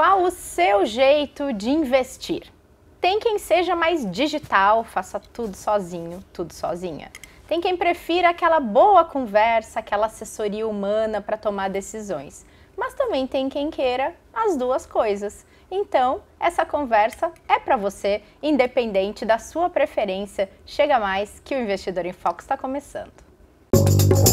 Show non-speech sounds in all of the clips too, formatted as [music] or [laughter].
Qual o seu jeito de investir? Tem quem seja mais digital, faça tudo sozinho, tudo sozinha. Tem quem prefira aquela boa conversa, aquela assessoria humana para tomar decisões. Mas também tem quem queira as duas coisas. Então, essa conversa é para você, independente da sua preferência. Chega mais que o Investidor em Foco está começando. Música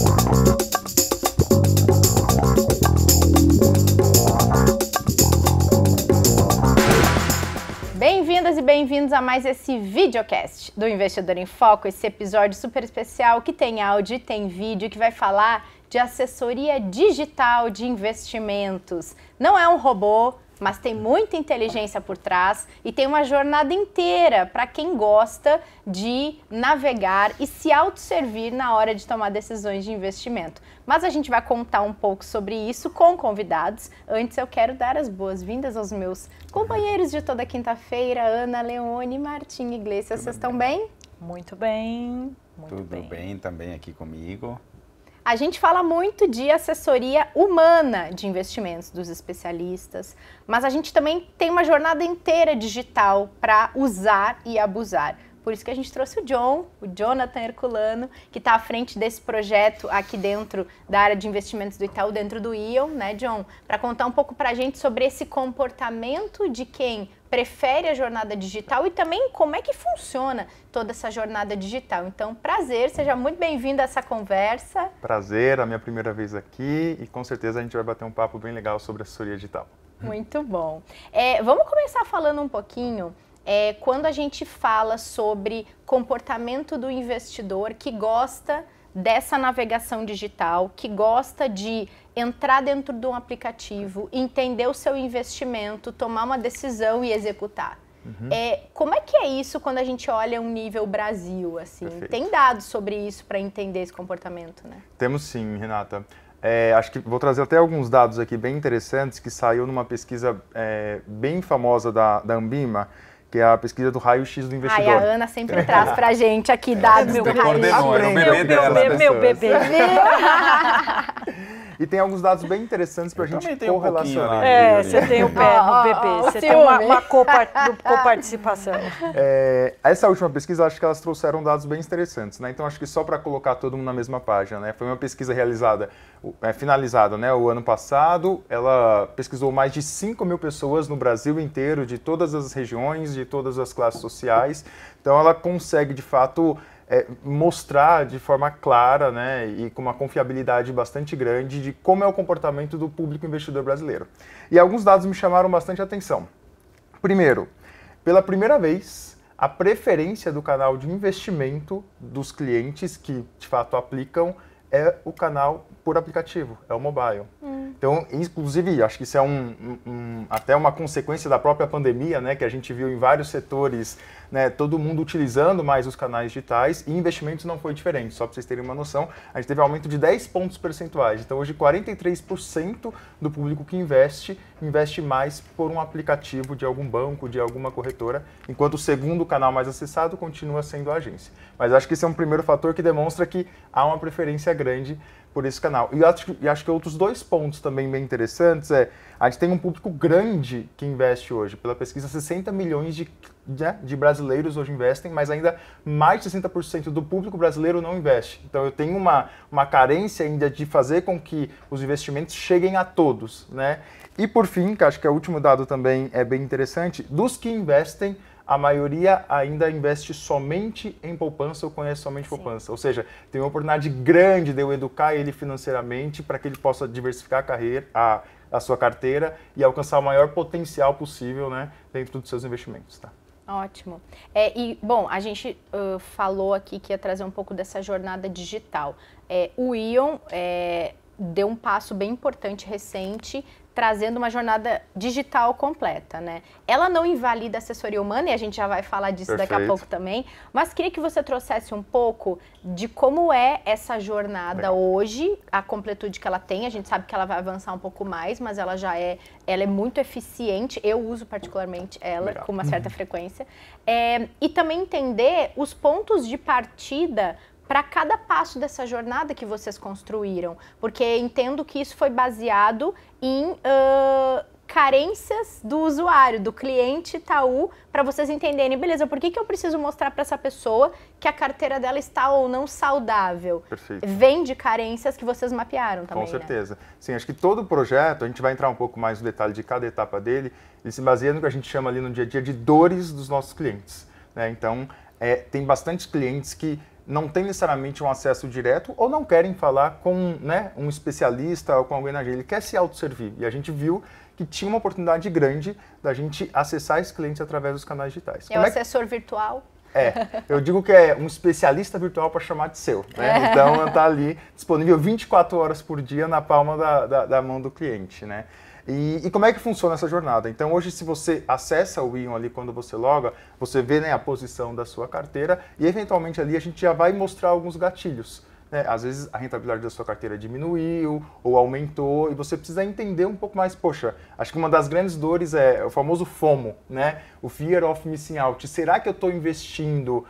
Bem-vindas e bem-vindos a mais esse videocast do Investidor em Foco, esse episódio super especial que tem áudio e tem vídeo que vai falar de assessoria digital de investimentos. Não é um robô, mas tem muita inteligência por trás e tem uma jornada inteira para quem gosta de navegar e se autosservir na hora de tomar decisões de investimento. Mas a gente vai contar um pouco sobre isso com convidados. Antes eu quero dar as boas-vindas aos meus companheiros de toda quinta-feira, Ana Leone, Martim Iglesias. Vocês estão bem? Muito bem. Muito Tudo bem. bem também aqui comigo. A gente fala muito de assessoria humana de investimentos dos especialistas, mas a gente também tem uma jornada inteira digital para usar e abusar. Por isso que a gente trouxe o John, o Jonathan Herculano, que está à frente desse projeto aqui dentro da área de investimentos do Itaú, dentro do Ion, né, John? Para contar um pouco para a gente sobre esse comportamento de quem prefere a jornada digital e também como é que funciona toda essa jornada digital. Então, prazer, seja muito bem-vindo a essa conversa. Prazer, a minha primeira vez aqui e com certeza a gente vai bater um papo bem legal sobre assessoria digital. Muito bom. É, vamos começar falando um pouquinho é, quando a gente fala sobre comportamento do investidor que gosta dessa navegação digital, que gosta de entrar dentro de um aplicativo, entender o seu investimento, tomar uma decisão e executar. Uhum. É, como é que é isso quando a gente olha um nível Brasil? assim? Perfeito. Tem dados sobre isso para entender esse comportamento, né? Temos sim, Renata. É, acho que vou trazer até alguns dados aqui bem interessantes que saiu numa pesquisa é, bem famosa da, da Ambima, que é a pesquisa do raio-x do investidor. Ai, a Ana sempre traz pra gente aqui é. dados é, do raio-x. Meu, bebê, meu bebê. [laughs] E tem alguns dados bem interessantes para a gente correlacionar. Um é, você tem o pé no PP, ah, você tem uma, uma coparticipação. [laughs] É, essa última pesquisa, acho que elas trouxeram dados bem interessantes, né? Então acho que só para colocar todo mundo na mesma página, né? Foi uma pesquisa realizada, é, finalizada, né? O ano passado, ela pesquisou mais de 5 mil pessoas no Brasil inteiro, de todas as regiões, de todas as classes sociais. Então ela consegue, de fato, é, mostrar de forma clara né, e com uma confiabilidade bastante grande de como é o comportamento do público investidor brasileiro. E alguns dados me chamaram bastante atenção. Primeiro, pela primeira vez, a preferência do canal de investimento dos clientes que de fato aplicam é o canal por aplicativo, é o mobile. Hum. Então, inclusive, acho que isso é um, um, até uma consequência da própria pandemia, né, que a gente viu em vários setores né, todo mundo utilizando mais os canais digitais e investimentos não foi diferente. Só para vocês terem uma noção, a gente teve aumento de 10 pontos percentuais. Então hoje 43% do público que investe investe mais por um aplicativo de algum banco, de alguma corretora, enquanto o segundo canal mais acessado continua sendo a agência. Mas acho que esse é um primeiro fator que demonstra que há uma preferência grande por esse canal. E acho, e acho que outros dois pontos também bem interessantes é a gente tem um público grande que investe hoje. Pela pesquisa, 60 milhões de, né, de brasileiros hoje investem, mas ainda mais de 60% do público brasileiro não investe. Então eu tenho uma, uma carência ainda de fazer com que os investimentos cheguem a todos. Né? E por fim, que acho que é o último dado também é bem interessante, dos que investem, a maioria ainda investe somente em poupança ou conhece somente Sim. poupança. Ou seja, tem uma oportunidade grande de eu educar ele financeiramente para que ele possa diversificar a carreira, a, a sua carteira e alcançar o maior potencial possível né, dentro dos seus investimentos. Tá? Ótimo. É, e, bom, a gente uh, falou aqui que ia trazer um pouco dessa jornada digital. É, o Ion é, deu um passo bem importante recente trazendo uma jornada digital completa, né? Ela não invalida a assessoria humana e a gente já vai falar disso Perfeito. daqui a pouco também, mas queria que você trouxesse um pouco de como é essa jornada hoje, a completude que ela tem, a gente sabe que ela vai avançar um pouco mais, mas ela já é, ela é muito eficiente, eu uso particularmente ela Legal. com uma certa uhum. frequência, é, e também entender os pontos de partida para cada passo dessa jornada que vocês construíram, porque entendo que isso foi baseado em uh, carências do usuário, do cliente Itaú, para vocês entenderem, beleza, por que, que eu preciso mostrar para essa pessoa que a carteira dela está ou não saudável? Perfeito. Vem de carências que vocês mapearam também. Com né? certeza. Né? Sim, acho que todo o projeto, a gente vai entrar um pouco mais no detalhe de cada etapa dele, ele se baseia no que a gente chama ali no dia a dia de dores dos nossos clientes. Né? Então, é, tem bastantes clientes que não tem necessariamente um acesso direto ou não querem falar com né, um especialista ou com alguém na agência. Ele quer se autosservir. E a gente viu que tinha uma oportunidade grande da gente acessar esse cliente através dos canais digitais. É, é o assessor é que... virtual? É, eu digo que é um especialista virtual para chamar de seu. Né? É. Então, está ali disponível 24 horas por dia na palma da, da, da mão do cliente. Né? E, e, como é que funciona essa jornada? Então, hoje, se você acessa o Ion ali quando você loga, você vê né, a posição da sua carteira e, eventualmente, ali a gente já vai mostrar alguns gatilhos. Né? Às vezes, a rentabilidade da sua carteira diminuiu ou aumentou e você precisa entender um pouco mais. Poxa, acho que uma das grandes dores é o famoso FOMO, né? o Fear of Missing Out. Será que eu estou investindo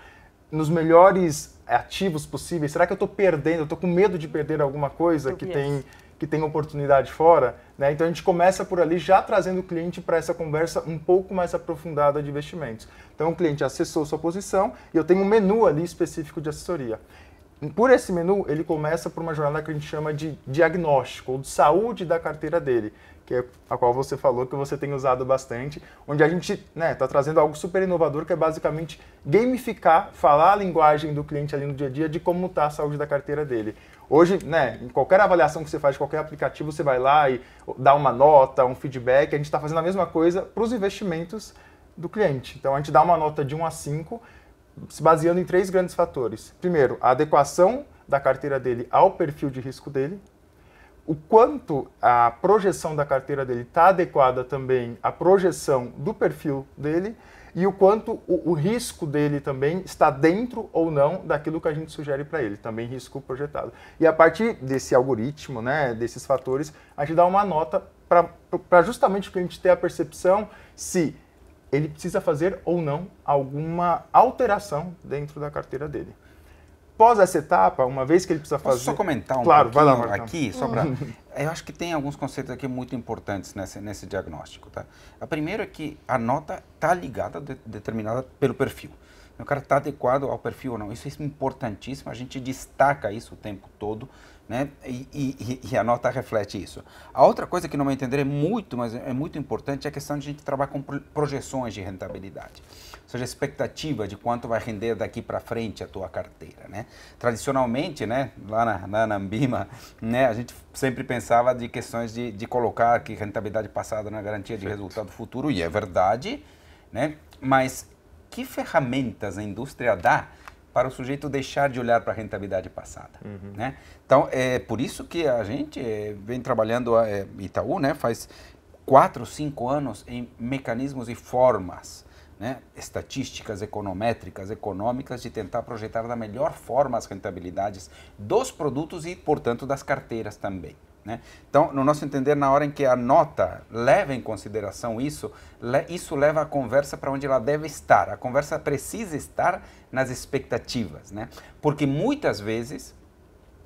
nos melhores ativos possíveis? Será que eu estou perdendo? Eu estou com medo de perder alguma coisa que tem que tem oportunidade fora, né? Então a gente começa por ali já trazendo o cliente para essa conversa um pouco mais aprofundada de investimentos. Então o cliente acessou sua posição e eu tenho um menu ali específico de assessoria. Por esse menu, ele começa por uma jornada que a gente chama de diagnóstico, ou de saúde da carteira dele, que é a qual você falou que você tem usado bastante, onde a gente está né, tá trazendo algo super inovador, que é basicamente gamificar, falar a linguagem do cliente ali no dia a dia de como está a saúde da carteira dele. Hoje, né, em qualquer avaliação que você faz de qualquer aplicativo, você vai lá e dá uma nota, um feedback. A gente está fazendo a mesma coisa para os investimentos do cliente. Então, a gente dá uma nota de 1 a 5, se baseando em três grandes fatores. Primeiro, a adequação da carteira dele ao perfil de risco dele. O quanto a projeção da carteira dele está adequada também à projeção do perfil dele e o quanto o, o risco dele também está dentro ou não daquilo que a gente sugere para ele, também risco projetado. E a partir desse algoritmo, né, desses fatores, a gente dá uma nota para justamente a gente ter a percepção se ele precisa fazer ou não alguma alteração dentro da carteira dele. Após essa etapa, uma vez que ele precisa fazer. só comentar um claro, vai lá, aqui, só para. Uhum. [laughs] Eu acho que tem alguns conceitos aqui muito importantes nesse, nesse diagnóstico. Tá? A primeira é que a nota está ligada, de, determinada pelo perfil. O cara está adequado ao perfil ou não. Isso é importantíssimo, a gente destaca isso o tempo todo né? E, e, e, a nota reflete isso. A outra coisa que, não me entender, é muito, mas é muito importante, é a questão de a gente trabalhar com projeções de rentabilidade. Ou seja, a expectativa de quanto vai render daqui para frente a tua carteira. Né? Tradicionalmente, né, lá, na, lá na né, a gente sempre pensava de questões de, de colocar que rentabilidade passada na garantia de resultado futuro, e é verdade, né? mas que ferramentas a indústria dá para o sujeito deixar de olhar para a rentabilidade passada. Uhum. Né? Então, é por isso que a gente é, vem trabalhando, é, Itaú, né, faz quatro, cinco anos em mecanismos e formas né, estatísticas, econométricas, econômicas, de tentar projetar da melhor forma as rentabilidades dos produtos e, portanto, das carteiras também. Né? Então, no nosso entender, na hora em que a nota leva em consideração isso, le isso leva a conversa para onde ela deve estar. A conversa precisa estar nas expectativas, né? porque muitas vezes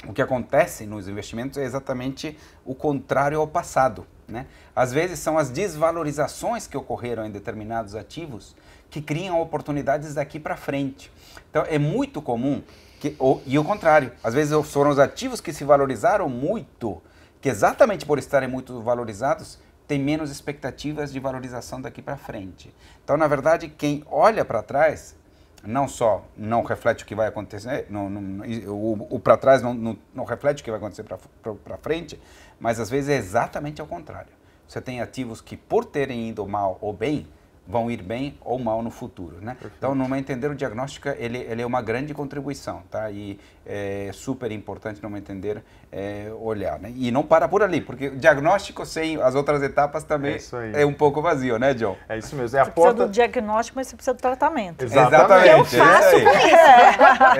o que acontece nos investimentos é exatamente o contrário ao passado. Né? Às vezes são as desvalorizações que ocorreram em determinados ativos que criam oportunidades daqui para frente. Então é muito comum que, ou, e o contrário, às vezes foram os ativos que se valorizaram muito que exatamente por estarem muito valorizados, tem menos expectativas de valorização daqui para frente. Então, na verdade, quem olha para trás não só não reflete o que vai acontecer, não, não, o, o para trás não, não, não, reflete o que vai acontecer para frente, mas às vezes é exatamente ao contrário. Você tem ativos que, por terem ido mal ou bem, vão ir bem ou mal no futuro, né? Perfeito. Então, no meu entender, o diagnóstico ele, ele é uma grande contribuição, tá? E é super importante, no meu entender, é, olhar, né? E não para por ali, porque diagnóstico sem as outras etapas também é, é, um pouco vazio, né, John? É isso mesmo. É a você porta... precisa do diagnóstico, mas você precisa do tratamento. Exatamente. É eu faço é com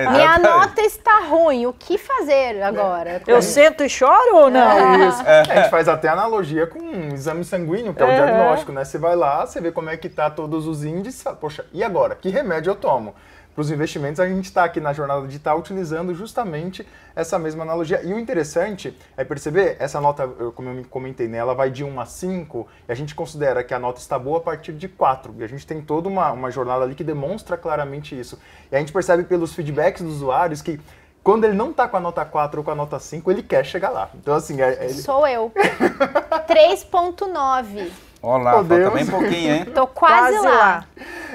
isso. Minha nota está ruim, o que fazer agora? Eu é. sento e choro ou não? É. Isso. A gente faz até analogia com um exame sanguíneo, que é o diagnóstico, né? Você vai lá, você vê como é que tá todos os índices, poxa, e agora? Que remédio eu tomo? para os investimentos, a gente está aqui na jornada digital utilizando justamente essa mesma analogia. E o interessante é perceber, essa nota, como eu comentei, né, ela vai de 1 a 5, e a gente considera que a nota está boa a partir de 4. E a gente tem toda uma, uma jornada ali que demonstra claramente isso. E a gente percebe pelos feedbacks dos usuários que quando ele não tá com a nota 4 ou com a nota 5, ele quer chegar lá. Então, assim. É, ele... Sou eu. 3,9. [laughs] Olá, Podemos. falta bem pouquinho, hein? [laughs] Tô quase, quase lá. lá.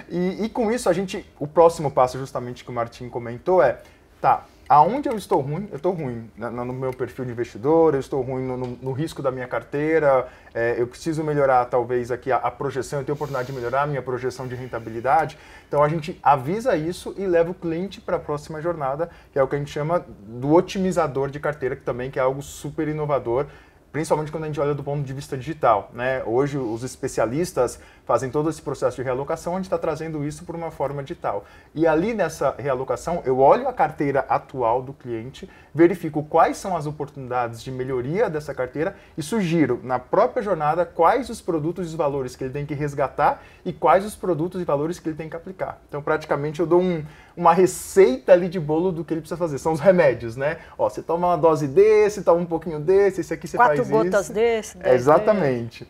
E, e com isso, a gente. O próximo passo, justamente, que o Martin comentou é: tá, aonde eu estou ruim, eu estou ruim no meu perfil de investidor, eu estou ruim no, no, no risco da minha carteira, é, eu preciso melhorar talvez aqui a, a, projeção, eu tenho a oportunidade de melhorar a minha projeção de rentabilidade. Então a gente avisa isso e leva o cliente para a próxima jornada, que é o que a gente chama do otimizador de carteira, que também que é algo super inovador principalmente quando a gente olha do ponto de vista digital. Né? Hoje, os especialistas fazem todo esse processo de realocação, a gente está trazendo isso por uma forma digital. E ali nessa realocação, eu olho a carteira atual do cliente, verifico quais são as oportunidades de melhoria dessa carteira e sugiro, na própria jornada, quais os produtos e os valores que ele tem que resgatar e quais os produtos e valores que ele tem que aplicar. Então, praticamente, eu dou um uma receita ali de bolo do que ele precisa fazer. São os remédios, né? Ó, você toma uma dose desse, toma um pouquinho desse, esse aqui você Quatro faz isso. Quatro gotas desse. É, exatamente.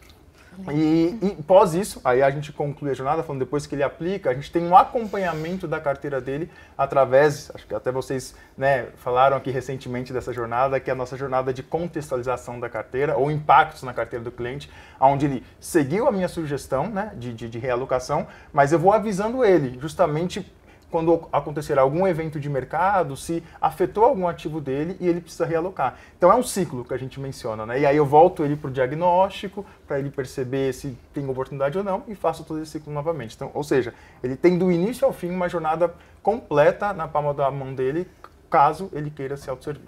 E, e, pós isso, aí a gente conclui a jornada falando depois que ele aplica, a gente tem um acompanhamento da carteira dele através, acho que até vocês né, falaram aqui recentemente dessa jornada, que é a nossa jornada de contextualização da carteira ou impactos na carteira do cliente, onde ele seguiu a minha sugestão né, de, de, de realocação, mas eu vou avisando ele justamente quando acontecer algum evento de mercado, se afetou algum ativo dele e ele precisa realocar. Então é um ciclo que a gente menciona, né? E aí eu volto ele para o diagnóstico, para ele perceber se tem oportunidade ou não e faço todo esse ciclo novamente. Então, ou seja, ele tem do início ao fim uma jornada completa na palma da mão dele, caso ele queira se autosservir.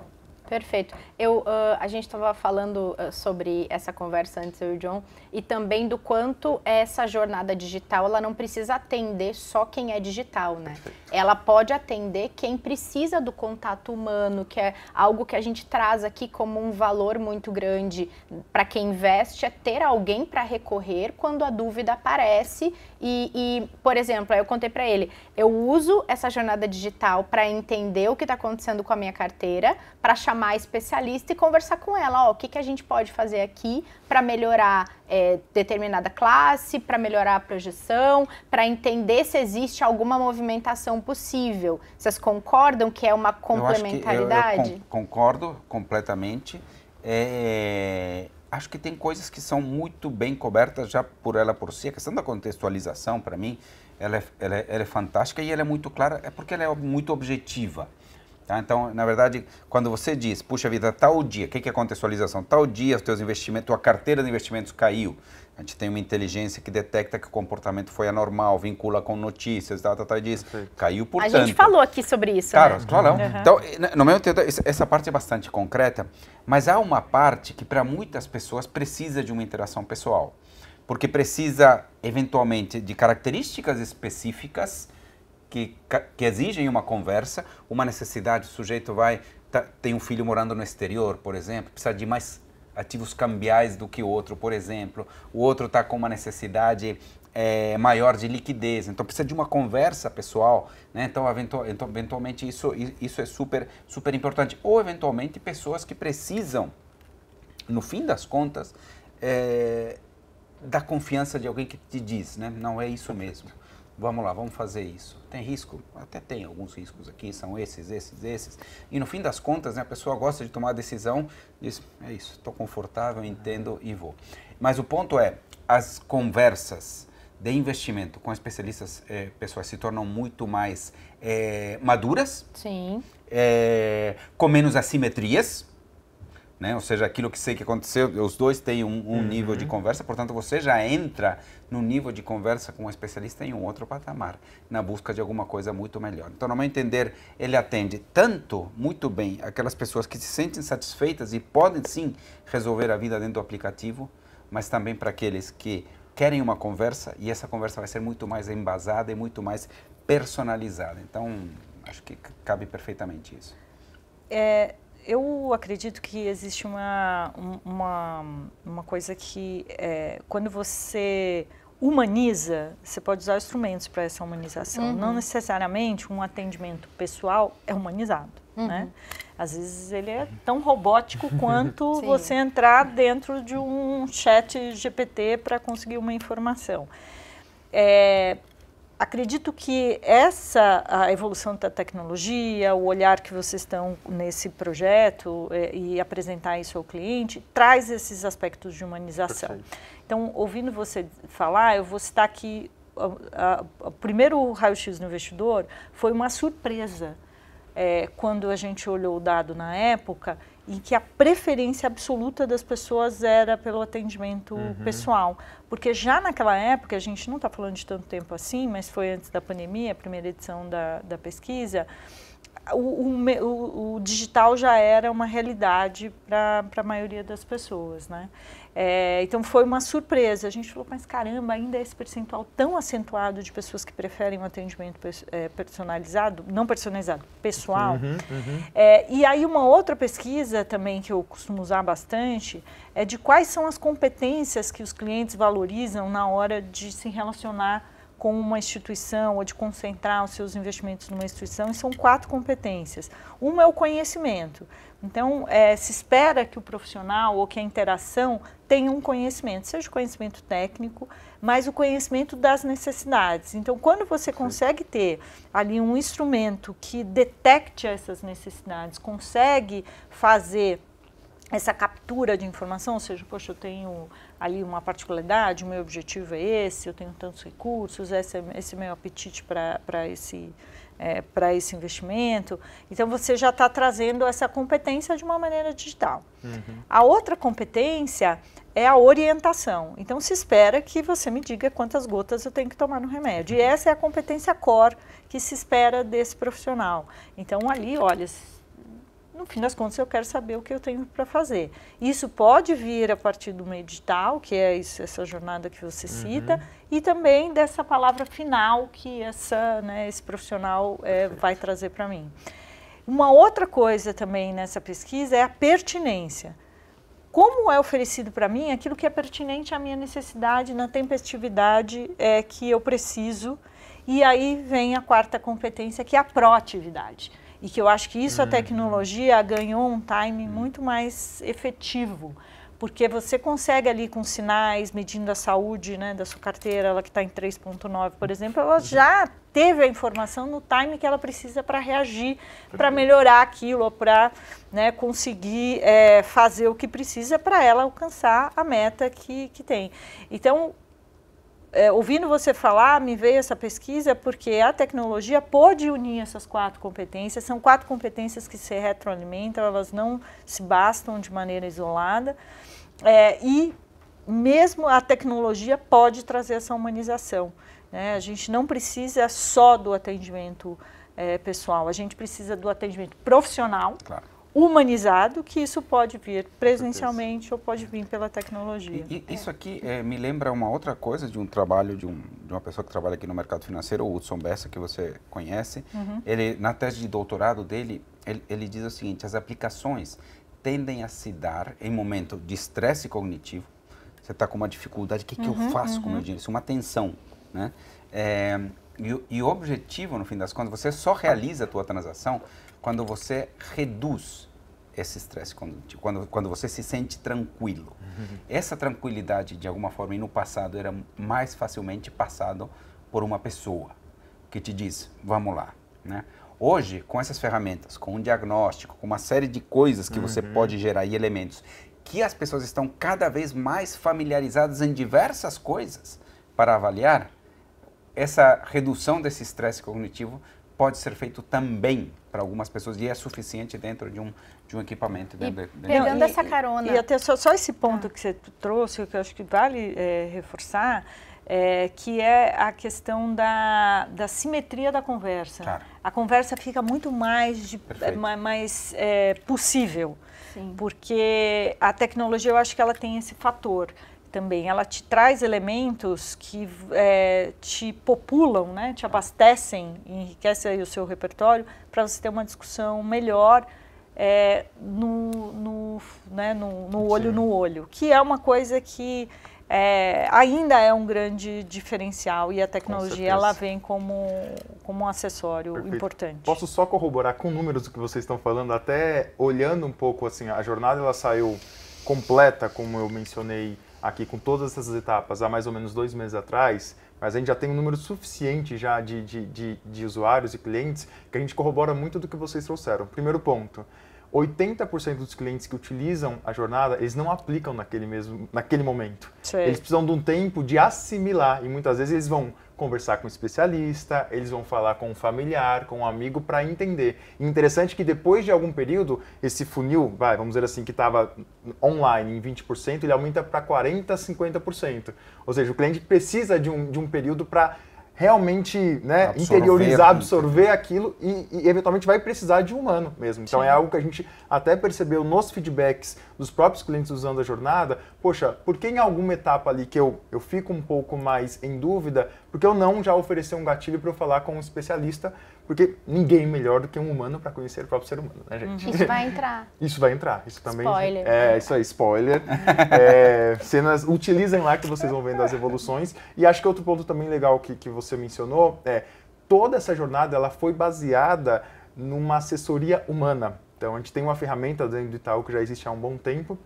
Perfeito. Eu, uh, a gente estava falando uh, sobre essa conversa antes eu e o John e também do quanto essa jornada digital ela não precisa atender só quem é digital, né? Perfeito. Ela pode atender quem precisa do contato humano, que é algo que a gente traz aqui como um valor muito grande para quem investe é ter alguém para recorrer quando a dúvida aparece e, e por exemplo, eu contei para ele, eu uso essa jornada digital para entender o que está acontecendo com a minha carteira, para chamar chamar a especialista e conversar com ela, ó, o que, que a gente pode fazer aqui para melhorar é, determinada classe, para melhorar a projeção, para entender se existe alguma movimentação possível. Vocês concordam que é uma complementaridade? Eu, eu con concordo completamente. É, acho que tem coisas que são muito bem cobertas já por ela por si. A questão da contextualização, para mim, ela é, ela, é, ela é fantástica e ela é muito clara, é porque ela é muito objetiva. Tá? Então, na verdade, quando você diz, puxa vida, tal dia, o que, que é contextualização? Tal dia, os teus investimentos, tua carteira de investimentos caiu. A gente tem uma inteligência que detecta que o comportamento foi anormal, vincula com notícias, tá, tal tá, diz, caiu por A tanto. gente falou aqui sobre isso, Cara, né? claro. Uhum. Então, no meu entender, essa parte é bastante concreta, mas há uma parte que para muitas pessoas precisa de uma interação pessoal, porque precisa, eventualmente, de características específicas que, que exigem uma conversa, uma necessidade, o sujeito vai, tá, tem um filho morando no exterior, por exemplo, precisa de mais ativos cambiais do que o outro, por exemplo. O outro está com uma necessidade é, maior de liquidez. Então precisa de uma conversa pessoal, né? Então, então eventualmente isso isso é super super importante. Ou eventualmente pessoas que precisam, no fim das contas, é, da confiança de alguém que te diz, né? Não é isso mesmo vamos lá, vamos fazer isso. Tem risco? Até tem alguns riscos aqui, são esses, esses, esses. E no fim das contas, né, a pessoa gosta de tomar a decisão, diz, é isso, estou confortável, entendo e vou. Mas o ponto é, as conversas de investimento com especialistas eh, pessoas se tornam muito mais eh, maduras, Sim. Eh, com menos assimetrias, né? Ou seja, aquilo que sei que aconteceu, os dois têm um, um uhum. nível de conversa, portanto você já entra no nível de conversa com um especialista em um outro patamar, na busca de alguma coisa muito melhor. Então, no meu entender, ele atende tanto, muito bem, aquelas pessoas que se sentem satisfeitas e podem sim resolver a vida dentro do aplicativo, mas também para aqueles que querem uma conversa e essa conversa vai ser muito mais embasada e muito mais personalizada. Então, acho que cabe perfeitamente isso. É, eu acredito que existe uma, uma, uma coisa que, é, quando você humaniza, você pode usar instrumentos para essa humanização. Uhum. Não necessariamente um atendimento pessoal é humanizado, né? uhum. né? Às vezes ele é tão robótico quanto [laughs] você entrar dentro de um chat GPT para conseguir uma informação. É, acredito que essa a evolução da tecnologia, o olhar que vocês estão nesse projeto e, é, e apresentar isso ao cliente, traz esses aspectos de humanização. Perfeito. Então, ouvindo você falar, eu vou citar aqui o primeiro raio-x no investidor foi uma surpresa é, quando a gente olhou o dado na época e que a preferência absoluta das pessoas era pelo atendimento uhum. pessoal. Porque já naquela época, a gente não está falando de tanto tempo assim, mas foi antes da pandemia, a primeira edição da, da pesquisa, o, o, o, digital já era uma realidade para a maioria das pessoas, né? É, então foi uma surpresa. A gente falou, mas caramba, ainda é esse percentual tão acentuado de pessoas que preferem um atendimento é, personalizado, não personalizado, pessoal. Uhum, uhum. É, e aí uma outra pesquisa também que eu costumo usar bastante é de quais são as competências que os clientes valorizam na hora de se relacionar com uma instituição ou de concentrar os seus investimentos numa instituição, são quatro competências. Uma é o conhecimento. Então, é, se espera que o profissional ou que a interação tenha um conhecimento, seja conhecimento técnico, mas o conhecimento das necessidades. Então, quando você consegue ter ali um instrumento que detecte essas necessidades, consegue fazer essa captura de informação, ou seja, poxa, eu tenho ali uma particularidade, o meu objetivo é esse, eu tenho tantos recursos, esse é, o é meu apetite para esse, é, para esse investimento. Então, você já está trazendo essa competência de uma maneira digital. Uhum. A outra competência é a orientação. Então, se espera que você me diga quantas gotas eu tenho que tomar no remédio. E essa é a competência core que se espera desse profissional. Então, ali, olha, no fim das contas eu quero saber o que eu tenho para fazer. Isso pode vir a partir do edital, que é isso, essa jornada que você uhum. cita, uhum. e também dessa palavra final que essa, né, esse profissional é, vai trazer para mim. Uma outra coisa também nessa pesquisa é a pertinência. Como é oferecido para mim aquilo que é pertinente à minha necessidade, na tempestividade é, que eu preciso. E aí vem a quarta competência, que é a proatividade. E que eu acho que isso a hum. tecnologia ganhou um time hum. muito mais efetivo, porque você consegue ali com sinais, medindo a saúde né, da sua carteira, ela que está em 3.9, por exemplo, ela uhum. já teve a informação no time que ela precisa para reagir, para uhum. melhorar aquilo, para né, conseguir é, fazer o que precisa para ela alcançar a meta que, que tem. Então, é, ouvindo você falar, me veio essa pesquisa porque a tecnologia pode unir essas quatro competências. São quatro competências que se retroalimentam, elas não se bastam de maneira isolada. É, e mesmo a tecnologia pode trazer essa humanização. Né? A gente não precisa só do atendimento é, pessoal, a gente precisa do atendimento profissional. Claro humanizado, que isso pode vir presencialmente ou pode vir pela tecnologia. E, e isso aqui é, me lembra uma outra coisa de um trabalho de, um, de, uma pessoa que trabalha aqui no mercado financeiro, o Hudson Bessa, que você conhece. Uhum. Ele, na tese de doutorado dele, ele, ele diz o seguinte, as aplicações tendem a se dar em momento de estresse cognitivo, você está com uma dificuldade, o que, que eu uhum, faço uhum. com o meu uhum. dinheiro? Isso é uma tensão, né? É, e, e o objetivo, no fim das contas, você só realiza a tua transação quando você reduz esse estresse condutivo, quando, quando você se sente tranquilo. Uhum. Essa tranquilidade, de alguma forma, no passado era mais facilmente passado por uma pessoa que te diz, vamos lá. Né? Hoje, com essas ferramentas, com um diagnóstico, com uma série de coisas que uhum. você pode gerar e elementos, que as pessoas estão cada vez mais familiarizadas em diversas coisas para avaliar, essa redução desse estresse cognitivo pode ser feito também para algumas pessoas e é suficiente dentro de um, de um equipamento. Dentro e, dentro pegando de... essa carona. E, e até só, só, esse ponto ah. que você trouxe, que eu acho que vale é, reforçar, é, que é a questão da, da simetria da conversa. Claro. A conversa fica muito mais, de, mais é, possível, Sim. porque a tecnologia eu acho que ela tem esse fator também. Ela te traz elementos que é, te populam, né? te abastecem, enriquecem o seu repertório para você ter uma discussão melhor é, no, no, né? no, no olho Sim. no olho, que é uma coisa que é, ainda é um grande diferencial e a tecnologia ela vem como, como um acessório Perfeito. importante. Posso só corroborar com números do que vocês estão falando, até olhando um pouco assim, a jornada ela saiu completa, como eu mencionei aqui com todas essas etapas há mais ou menos dois meses atrás, mas a gente já tem um número suficiente já de, de, de, de usuários e clientes que a gente corrobora muito do que vocês trouxeram. Primeiro ponto, 80% dos clientes que utilizam a jornada, eles não aplicam naquele mesmo, naquele momento. Sim. Eles precisam de um tempo de assimilar e muitas vezes eles vão conversar com um especialista, eles vão falar com um familiar, com um amigo para entender. interessante que depois de algum período, esse funil, vai, vamos dizer assim, que estava online em 20%, ele aumenta para 40%, 50%. Ou seja, o cliente precisa de um, de um período para realmente né, absorver, interiorizar, absorver aquilo e, e, eventualmente vai precisar de um humano mesmo. Então é Sim. é algo que a gente até percebeu nos feedbacks dos próprios clientes usando a jornada. Poxa, por que em alguma etapa ali que eu, eu fico um pouco mais em dúvida, porque eu não já ofereci um gatilho para eu falar com um especialista, porque ninguém é melhor do que um humano para conhecer o próprio ser humano, né, gente? Isso vai entrar. [laughs] Isso vai entrar. Isso também. Spoiler. É, é isso aí, spoiler. [laughs] é, cenas, utilizem lá que vocês vão vendo as evoluções. E acho que outro ponto também legal que, que você mencionou é toda essa jornada ela foi baseada numa assessoria humana. Então a gente tem uma ferramenta dentro do Itaú que já existe há um bom tempo,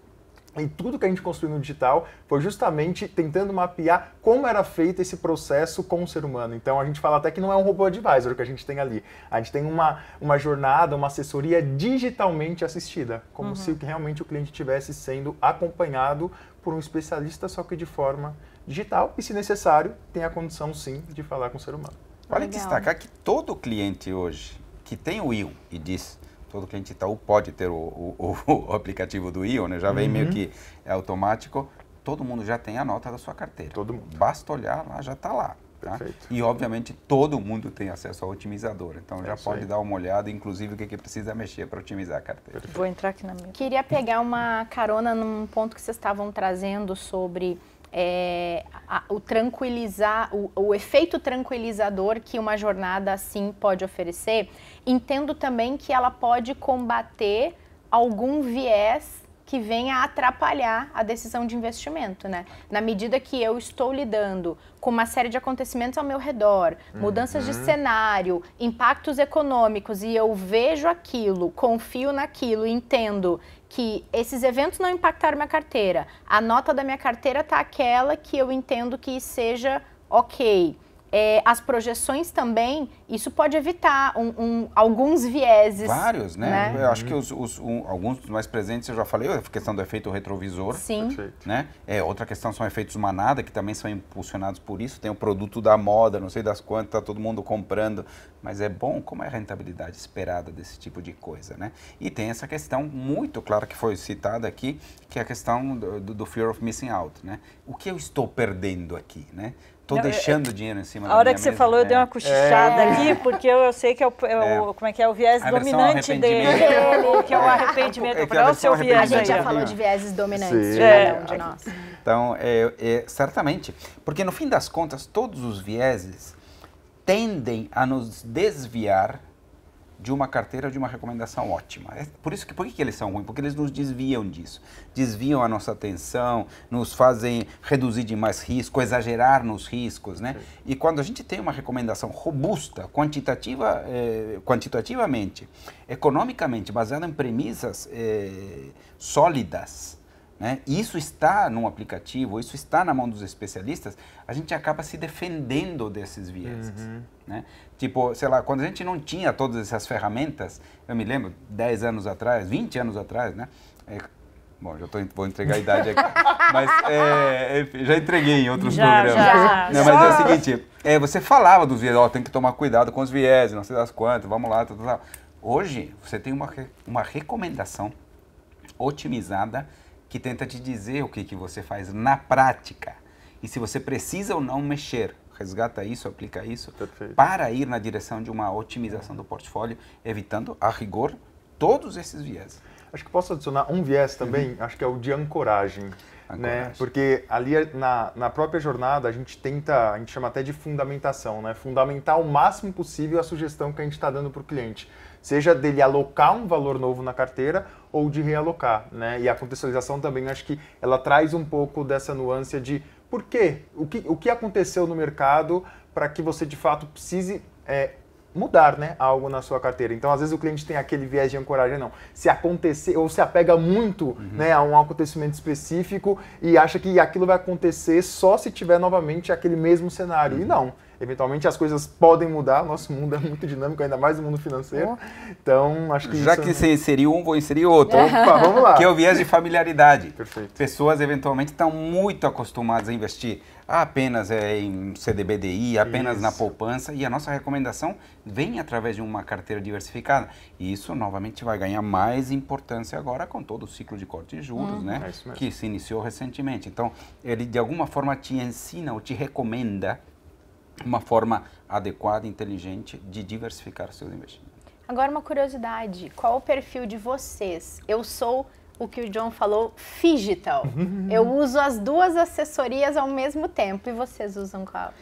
e tudo que a gente construiu no digital foi justamente tentando mapear como era feito esse processo com o ser humano. Então a gente fala até que não é um robô advisor que a gente tem ali. A gente tem uma, uma jornada, uma assessoria digitalmente assistida, como uhum. se realmente o cliente estivesse sendo acompanhado por um especialista, só que de forma digital. E se necessário, tem a condição sim de falar com o ser humano. Vale Legal. destacar que todo cliente hoje que tem o Will e diz todo cliente Itaú tá, pode ter o, o, [laughs] o aplicativo do Ion, né? já vem uhum. meio que é automático, todo mundo já tem a nota da sua carteira. Todo mundo. Basta olhar lá, já está lá. Tá? E, obviamente, todo mundo tem acesso ao otimizador. Então, é já pode aí. dar uma olhada, inclusive, o que, que precisa mexer para otimizar a carteira. Vou entrar aqui na minha. Queria pegar uma carona num ponto que vocês estavam trazendo sobre é, a, o tranquilizar, o, o efeito tranquilizador que uma jornada assim pode oferecer. Entendo também que ela pode combater algum viés que venha atrapalhar a decisão de investimento, né? Na medida que eu estou lidando com uma série de acontecimentos ao meu redor, mudanças uhum. de cenário, impactos econômicos, e eu vejo aquilo, confio naquilo, entendo que esses eventos não impactaram minha carteira, a nota da minha carteira está aquela que eu entendo que seja ok é, as projeções também, isso pode evitar um, um, alguns vieses. Vários, né? né? Eu acho que uhum. os, os um, alguns dos mais presentes, eu já falei, a questão do efeito retrovisor. Sim. Né? É, outra questão são efeitos manada, que também são impulsionados por isso. Tem o produto da moda, não sei das quantas, está todo mundo comprando. Mas é bom, como é a rentabilidade esperada desse tipo de coisa, né? E tem essa questão muito clara que foi citada aqui, que é a questão do, do fear of missing out, né? O que eu estou perdendo aqui, né? Estou deixando é, dinheiro em cima a da A hora que você falou, né? eu dei é. uma cochichada é. aqui, porque eu, eu sei que é o, é o, é. como é que é o viés dominante dele, é, que é o arrependimento. É, é o seu viés A gente já falou de vieses dominantes, de, um de nós. Então, é, certamente. Porque, no fim das contas, todos os vieses tendem a nos desviar de uma carteira de uma recomendação ótima. É por isso que por que eles são ruins? Porque eles nos desviam disso, desviam a nossa atenção, nos fazem reduzir demais risco, exagerar nos riscos, né? Sim. E quando a gente tem uma recomendação robusta, quantitativa, eh, quantitativamente, economicamente, baseada em premissas eh, sólidas, né? Isso está num aplicativo, isso está na mão dos especialistas, a gente acaba se defendendo desses vieses. Uhum. Né? Tipo, sei lá, quando a gente não tinha todas essas ferramentas, eu me lembro, 10 anos atrás, 20 anos atrás, né? É, bom, já tô, vou entregar a idade aqui. [laughs] mas é, já entreguei em outros já, programas. Já, não, Mas é o seguinte, é, você falava dos viés, ó, tem que tomar cuidado com os viés, não sei das quantas, vamos lá, tal, tal, tal. Hoje, você tem uma, uma recomendação otimizada que tenta te dizer o que, que você faz na prática e se você precisa ou não mexer resgata isso, aplica isso, Perfeito. para ir na direção de uma otimização do portfólio, evitando, a rigor, todos esses viés. Acho que posso adicionar um viés também, uhum. acho que é o de ancoragem. Né? Porque ali na, na própria jornada a gente tenta, a gente chama até de fundamentação, né? Fundamentar o máximo possível a sugestão que a gente está dando para o cliente. Seja dele alocar um valor novo na carteira ou de realocar, né? E a contextualização também acho que ela traz um pouco dessa nuance de por quê? O que, o que aconteceu no mercado para que você de fato precise é, mudar né, algo na sua carteira. Então, às vezes, o cliente tem aquele viés de ancoragem, não. Se acontecer, ou se apega muito uhum. né, a um acontecimento específico e acha que aquilo vai acontecer só se tiver novamente aquele mesmo cenário. Uhum. E não. Eventualmente as coisas podem mudar, nosso mundo é muito dinâmico, ainda mais o mundo financeiro. Então, acho que Já isso... que é você inseriu um, vou inserir outro. Opa, vamos lá. Que é o viés de familiaridade. Perfeito. Pessoas eventualmente estão muito acostumadas a investir apenas é, em CDBDI, apenas isso. na poupança, e a nossa recomendação vem através de uma carteira diversificada. E isso, novamente, vai ganhar mais importância agora com todo o ciclo de corte de juros, hum. né? É que se iniciou recentemente. Então, ele, de alguma forma, te ensina ou te recomenda uma forma adequada, e inteligente de diversificar seus investimentos. Agora uma curiosidade, qual o perfil de vocês? Eu sou o que o John falou, digital. [laughs] Eu uso as duas assessorias ao mesmo tempo e vocês usam qual?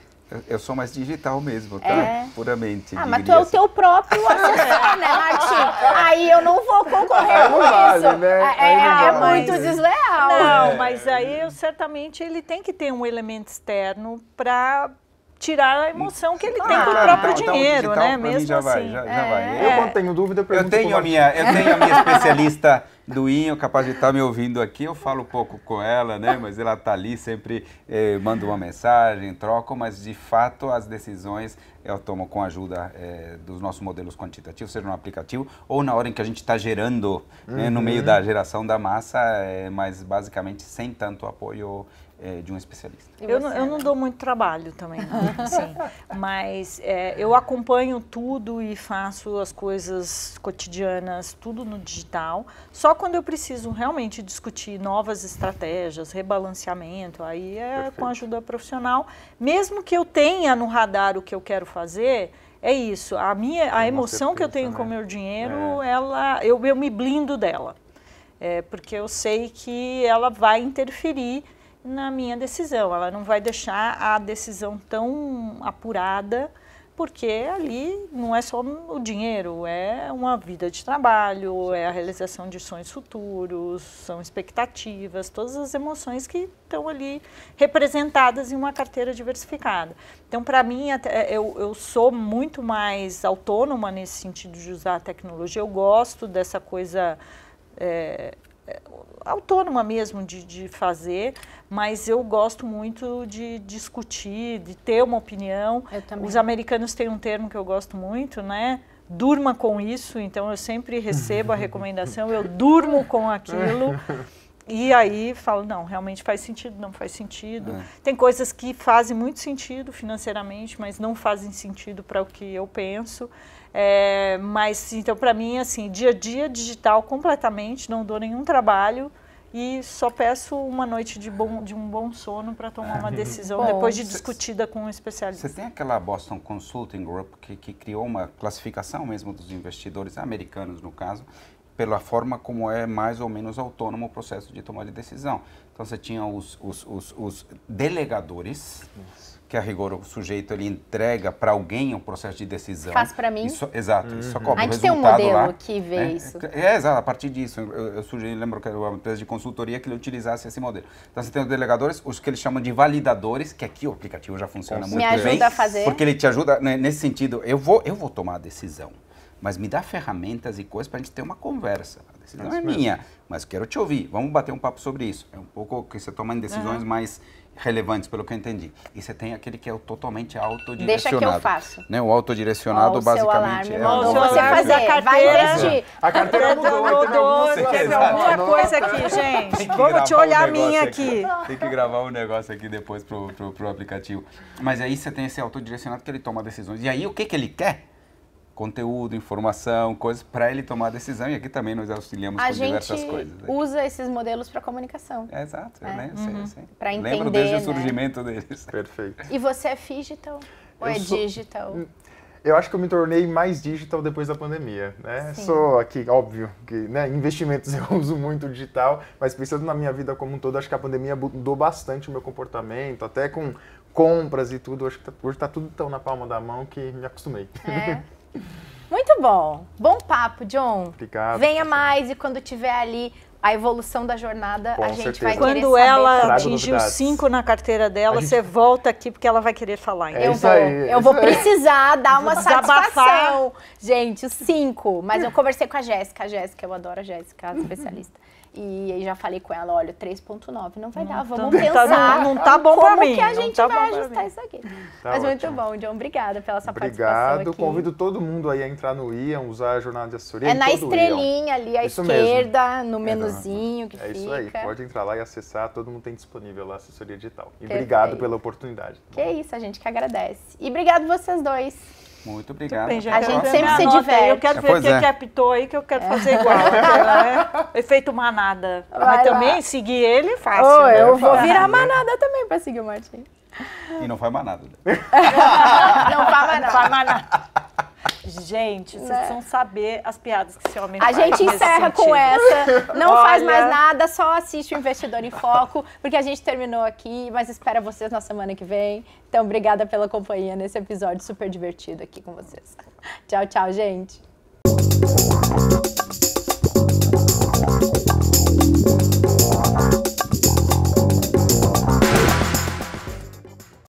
Eu, sou mais digital mesmo, tá? É. Puramente. Ah, mas tu é o assim. teu próprio [laughs] assessor, né, Martim? Aí eu não vou concorrer com isso. Né? É, é, é, muito desleal. Não, é. mas aí eu, certamente ele tem que ter um elemento externo para tirar a emoção que ele ah, tem com o próprio então, dinheiro, então, né? Mesmo já assim. Vai, já, já vai. É. Eu, quando tenho dúvida, eu pergunto. Eu tenho, a minha, eu tenho a minha [laughs] especialista do Inho, capaz de estar me ouvindo aqui, eu falo um pouco com ela, né? Mas ela está ali, sempre eh, manda uma mensagem, troca, mas de fato as decisões eu tomo com a ajuda eh, dos nossos modelos quantitativos, seja no aplicativo ou na hora em que a gente está gerando, uhum. né, no meio uhum. da geração da massa, eh, mas basicamente sem tanto apoio é, de um especialista. Eu não, eu não dou muito trabalho também, não, né? assim, [laughs] mas é, eu acompanho tudo e faço as coisas cotidianas, tudo no digital. Só quando eu preciso realmente discutir novas estratégias, rebalanceamento, aí é Perfeito. com ajuda profissional. Mesmo que eu tenha no radar o que eu quero fazer, é isso. A minha, a emoção que eu tenho com o né? meu dinheiro, é. ela, eu, eu me blindo dela. É, porque eu sei que ela vai interferir na minha decisão. Ela não vai deixar a decisão tão apurada, porque ali não é só o dinheiro, é uma vida de trabalho, é a realização de sonhos futuros, são expectativas, todas as emoções que estão ali representadas em uma carteira diversificada. Então, para mim, é, eu, eu sou muito mais autônoma nesse sentido de usar a tecnologia, eu gosto dessa coisa. É, é, autônoma mesmo de, de fazer, mas eu gosto muito de discutir, de ter uma opinião. Os americanos têm um termo que eu gosto muito, né? Durma com isso, então eu sempre recebo a [laughs] recomendação, eu durmo com aquilo. E aí falo, não, realmente faz sentido, não faz sentido. É. Tem coisas que fazem muito sentido financeiramente, mas não fazem sentido para o que eu penso. É, mas então para mim assim dia a dia digital completamente, não dou nenhum trabalho e só peço uma noite de, bom, de um bom sono para tomar uma [laughs] decisão bom, depois de discutida com um especialista. Você tem aquela Boston Consulting Group que, que criou uma classificação mesmo dos investidores americanos, no caso, pela forma como é mais ou menos autônomo o processo de tomar de decisão. Então, você tinha os, os, os, os delegadores. Isso que a rigor o sujeito ele entrega para alguém o um processo de decisão. Faz para mim. Isso, exato. Uhum. Isso cobra a gente tem um modelo lá, que vê né? isso. É, é exato. É, a partir disso, eu, eu sugeri, lembro que era uma empresa de consultoria que ele utilizasse esse modelo. Então você tem os delegadores, os que eles chamam de validadores, que aqui o aplicativo já funciona muito bem. Me ajuda bem, a fazer. Porque ele te ajuda né, nesse sentido. Eu vou, eu vou tomar a decisão mas me dá ferramentas e coisas para a gente ter uma conversa. A decisão é, é minha, mas quero te ouvir. Vamos bater um papo sobre isso. É um pouco que você toma em decisões uhum. mais relevantes, pelo que eu entendi. E você tem aquele que é o totalmente autodirecionado. Deixa que eu faço. Né? O autodirecionado, o basicamente, é... Não, o você fazer, a carteira. Vai investir. A carteira mudou, mudou. Teve alguma coisa aqui, gente. Vamos te olhar um a minha aqui. aqui. Tem que gravar um negócio aqui depois pro, pro, pro aplicativo. Mas aí você tem esse autodirecionado que ele toma decisões. E aí, o que, que ele quer? conteúdo, informação, coisas para ele tomar a decisão. E aqui também nós auxiliamos a com diversas coisas. A gente usa esses modelos para comunicação. É, exato, é. né? Uhum. Para entender, Lembro desde né? o surgimento deles. Perfeito. E você é digital ou eu é sou... digital? Hum, eu acho que eu me tornei mais digital depois da pandemia, né? Sim. Sou aqui, óbvio, que né, investimentos [laughs] eu uso muito digital, mas pensando na minha vida como um todo, acho que a pandemia mudou bastante o meu comportamento, até com compras e tudo. Acho que tá, hoje está tudo tão na palma da mão que me acostumei. É. [laughs] Muito bom. Bom papo, John. Obrigado. Venha mais e quando tiver ali a evolução da jornada, Com a gente certeza. vai querer Quando ela atingiu cinco na carteira dela, gente... você volta aqui porque ela vai querer falar. É eu então. vou, aí, eu é vou precisar dar uma satisfação. Gente, cinco. Mas eu conversei com a Jéssica. A Jéssica, eu adoro a Jéssica, a especialista. E aí já falei com ela, olha, 3.9 não vai não dar, tá vamos [laughs] tá, pensar. Tá, não, tá bom para mim. Como que a gente tá vai ajustar isso aqui. Tá Mas ótimo. muito bom, John, obrigada pela sua Obrigado. participação Obrigado, convido todo mundo aí a entrar no Ian, usar a jornada de assessoria. É na estrelinha ali à isso esquerda, mesmo. no é, menuzinho é, que é fica. É isso aí, pode entrar lá e acessar, todo mundo tem disponível lá a assessoria digital. E Perfeito. obrigado pela oportunidade. Que isso, a gente que agradece. E obrigado vocês dois. Muito obrigado. Bem, a gente sempre se diverte. Eu quero ver quem é. captou aí, que eu quero fazer [laughs] igual. Né? Efeito manada. Vai Mas lá. também seguir ele é fácil. Oh, né? Eu vou virar manada também para seguir o Martim. E [laughs] não faz mais nada. não faz mais nada. nada. Gente, vocês né? precisam saber as piadas que esse homem A faz. gente encerra com essa. Não [laughs] Olha... faz mais nada, só assiste o Investidor em Foco, porque a gente terminou aqui, mas espera vocês na semana que vem. Então, obrigada pela companhia nesse episódio super divertido aqui com vocês. Tchau, tchau, gente.